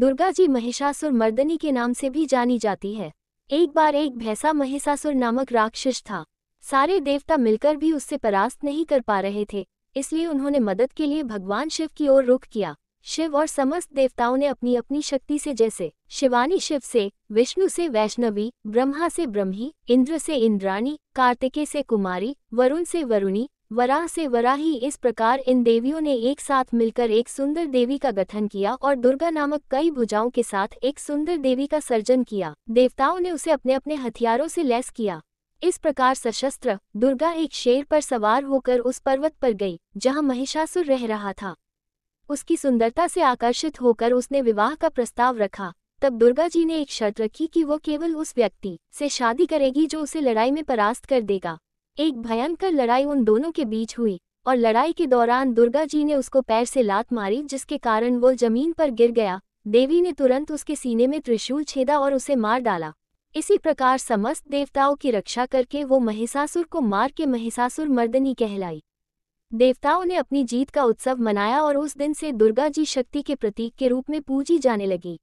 दुर्गा जी महिषासुर मर्दनी के नाम से भी जानी जाती है एक बार एक भैसा महिषासुर नामक राक्षस था सारे देवता मिलकर भी उससे परास्त नहीं कर पा रहे थे इसलिए उन्होंने मदद के लिए भगवान शिव की ओर रुख किया शिव और समस्त देवताओं ने अपनी अपनी शक्ति से जैसे शिवानी शिव से विष्णु से वैष्णवी ब्रह्मा से ब्रह्मी इंद्र से इंद्राणी कार्तिकेय से कुमारी वरुण से वरुणी वराह से वराही इस प्रकार इन देवियों ने एक साथ मिलकर एक सुंदर देवी का गठन किया और दुर्गा नामक कई भुजाओं के साथ एक सुंदर देवी का सर्जन किया देवताओं ने उसे अपने अपने हथियारों से लैस किया इस प्रकार सशस्त्र दुर्गा एक शेर पर सवार होकर उस पर्वत पर गई जहां महिषासुर रह रहा था उसकी सुंदरता से आकर्षित होकर उसने विवाह का प्रस्ताव रखा तब दुर्गा जी ने एक शर्त रखी कि वो केवल उस व्यक्ति से शादी करेगी जो उसे लड़ाई में परास्त कर देगा एक भयंकर लड़ाई उन दोनों के बीच हुई और लड़ाई के दौरान दुर्गा जी ने उसको पैर से लात मारी जिसके कारण वो जमीन पर गिर गया देवी ने तुरंत उसके सीने में त्रिशूल छेदा और उसे मार डाला इसी प्रकार समस्त देवताओं की रक्षा करके वो महिषासुर को मार के महिषासुर मर्दनी कहलाई देवताओं ने अपनी जीत का उत्सव मनाया और उस दिन से दुर्गा जी शक्ति के प्रतीक के रूप में पूजी जाने लगी